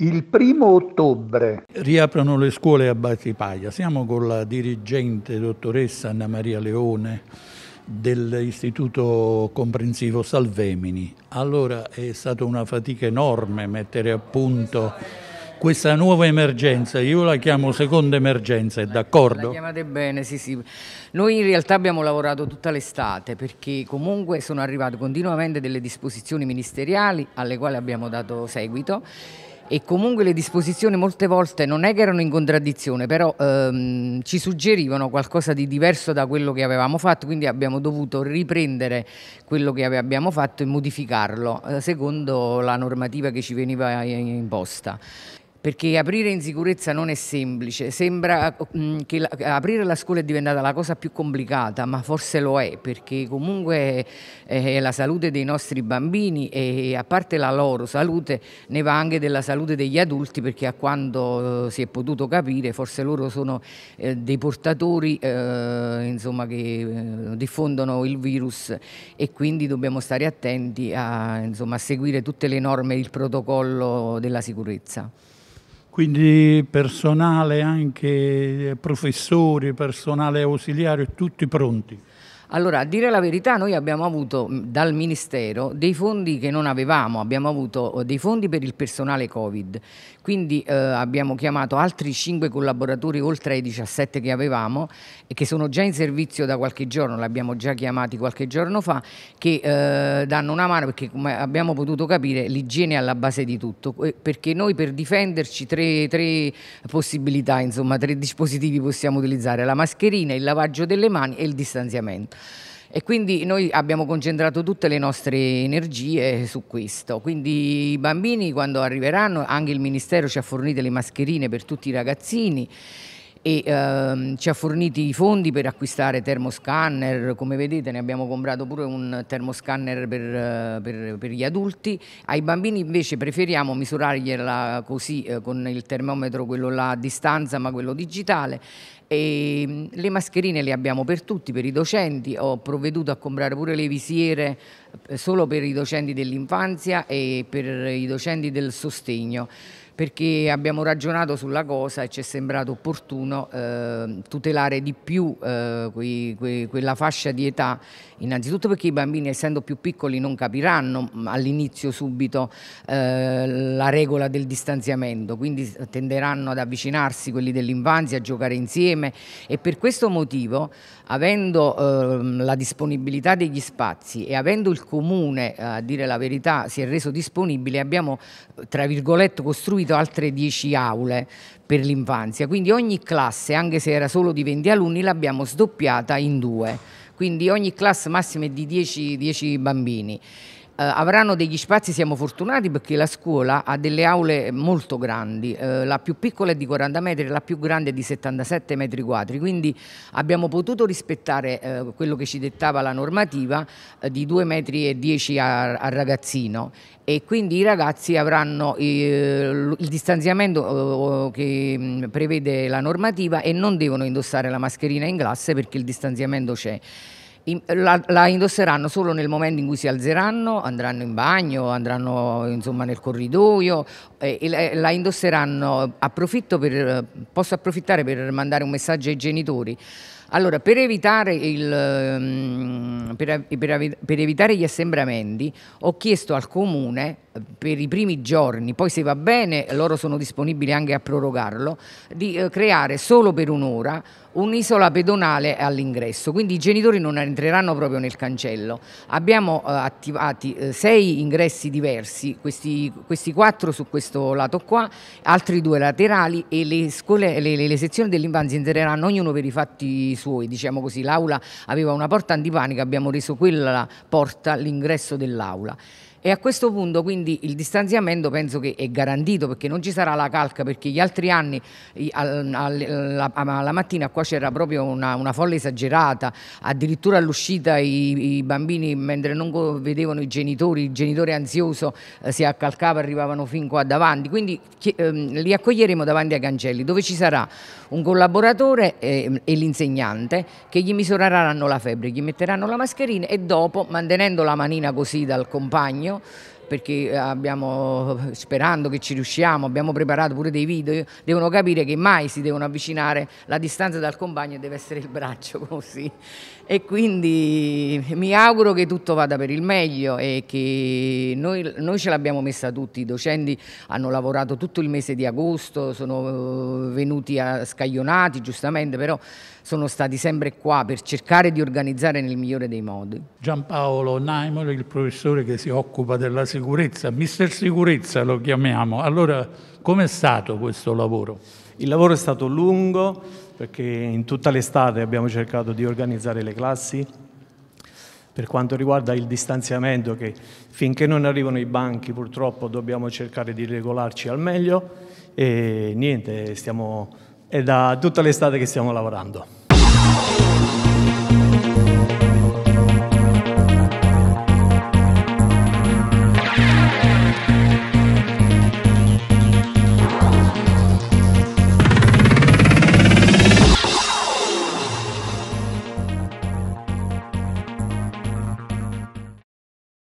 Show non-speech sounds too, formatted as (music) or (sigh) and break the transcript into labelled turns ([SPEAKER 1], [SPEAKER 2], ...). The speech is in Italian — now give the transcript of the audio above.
[SPEAKER 1] Il primo ottobre riaprono le scuole a Battipaglia. Siamo con la dirigente dottoressa Anna Maria Leone dell'Istituto Comprensivo Salvemini. Allora è stata una fatica enorme mettere a punto questa nuova emergenza, io la chiamo seconda emergenza, è d'accordo? La
[SPEAKER 2] chiamate bene, sì sì. Noi in realtà abbiamo lavorato tutta l'estate perché comunque sono arrivate continuamente delle disposizioni ministeriali alle quali abbiamo dato seguito e comunque le disposizioni molte volte non è che erano in contraddizione, però ehm, ci suggerivano qualcosa di diverso da quello che avevamo fatto, quindi abbiamo dovuto riprendere quello che abbiamo fatto e modificarlo eh, secondo la normativa che ci veniva eh, imposta perché aprire in sicurezza non è semplice, sembra mm, che aprire la scuola è diventata la cosa più complicata, ma forse lo è, perché comunque eh, è la salute dei nostri bambini e a parte la loro salute ne va anche della salute degli adulti, perché a quanto eh, si è potuto capire forse loro sono eh, dei portatori insomma, che diffondono il virus e quindi dobbiamo stare attenti a, insomma, a seguire tutte le norme, il protocollo della sicurezza
[SPEAKER 1] quindi personale anche eh, professori, personale ausiliario, tutti pronti.
[SPEAKER 2] Allora, a dire la verità, noi abbiamo avuto dal Ministero dei fondi che non avevamo, abbiamo avuto oh, dei fondi per il personale Covid, quindi eh, abbiamo chiamato altri 5 collaboratori oltre ai 17 che avevamo e che sono già in servizio da qualche giorno, li abbiamo già chiamati qualche giorno fa, che eh, danno una mano perché come abbiamo potuto capire l'igiene è alla base di tutto, perché noi per difenderci tre, tre possibilità, insomma tre dispositivi possiamo utilizzare, la mascherina, il lavaggio delle mani e il distanziamento. E quindi noi abbiamo concentrato tutte le nostre energie su questo. Quindi i bambini quando arriveranno, anche il Ministero ci ha fornito le mascherine per tutti i ragazzini e ehm, ci ha forniti i fondi per acquistare termoscanner, come vedete ne abbiamo comprato pure un termoscanner per, per, per gli adulti, ai bambini invece preferiamo misurargliela così eh, con il termometro, quello là a distanza ma quello digitale e mm, le mascherine le abbiamo per tutti, per i docenti, ho provveduto a comprare pure le visiere eh, solo per i docenti dell'infanzia e per i docenti del sostegno perché abbiamo ragionato sulla cosa e ci è sembrato opportuno eh, tutelare di più eh, que, que, quella fascia di età, innanzitutto perché i bambini essendo più piccoli non capiranno mm, all'inizio subito eh, la regola del distanziamento, quindi tenderanno ad avvicinarsi quelli dell'infanzia, a giocare insieme e per questo motivo avendo ehm, la disponibilità degli spazi e avendo il comune, eh, a dire la verità, si è reso disponibile, abbiamo tra virgolette costruito allestito altre 10 aule per l'infanzia, quindi ogni classe, anche se era solo di 20 alunni, l'abbiamo sdoppiata in due, quindi ogni classe massima è di 10, 10 bambini. Eh, avranno degli spazi, siamo fortunati perché la scuola ha delle aule molto grandi, eh, la più piccola è di 40 metri, la più grande è di 77 metri quadri, quindi abbiamo potuto rispettare eh, quello che ci dettava la normativa di 2 metri e 10 al ragazzino e quindi i ragazzi avranno il distanziamento che mm, prevede la normativa e non devono indossare la mascherina in classe perché il distanziamento c'è la, la, indosseranno solo nel momento in cui si alzeranno, andranno in bagno, andranno insomma, nel corridoio, eh, e la indosseranno, approfitto per, posso approfittare per mandare un messaggio ai genitori. Allora, per evitare, il, ehm, per, per, per evitare, gli assembramenti ho chiesto al comune eh, per i primi giorni, poi se va bene loro sono disponibili anche a prorogarlo, di eh, creare solo per un'ora un'isola pedonale all'ingresso, quindi i genitori non entreranno proprio nel cancello. Abbiamo eh, attivati sei ingressi diversi, questi, questi, quattro su questo lato qua, altri due laterali e le, scuole, le, le sezioni dell'infanzia entreranno ognuno per i fatti suoi, diciamo così, l'aula aveva una porta antipanica, abbiamo reso quella porta l'ingresso dell'aula. E a questo punto quindi il distanziamento penso che è garantito perché non ci sarà la calca perché gli altri anni alla mattina qua c'era proprio una, una folla esagerata, addirittura all'uscita i, i, bambini mentre non vedevano i genitori, il genitore ansioso eh, si accalcava, arrivavano fin qua davanti, quindi ehm, li accoglieremo davanti ai cancelli dove ci sarà un collaboratore eh, e l'insegnante che gli misureranno la febbre, gli metteranno la mascherina e dopo mantenendo la manina così dal compagno genio perché eh, abbiamo, sperando che ci riusciamo, abbiamo preparato pure dei video, devono capire che mai si devono avvicinare, la distanza dal compagno deve essere il braccio (laughs) così e quindi mi auguro che tutto vada per il meglio e che noi, noi ce l'abbiamo messa tutti, i docenti hanno lavorato tutto il mese di agosto, sono eh, venuti a scaglionati giustamente, però sono stati sempre qua per cercare di organizzare nel migliore dei modi.
[SPEAKER 1] Giampaolo Naimolo, il professore che si occupa della sicurezza, mister sicurezza lo chiamiamo, allora com'è stato questo lavoro? Il lavoro è stato lungo perché in tutta l'estate abbiamo cercato di organizzare le classi per quanto riguarda il distanziamento che finché non arrivano i banchi purtroppo dobbiamo cercare di regolarci al meglio e niente, stiamo, è da tutta l'estate che stiamo lavorando.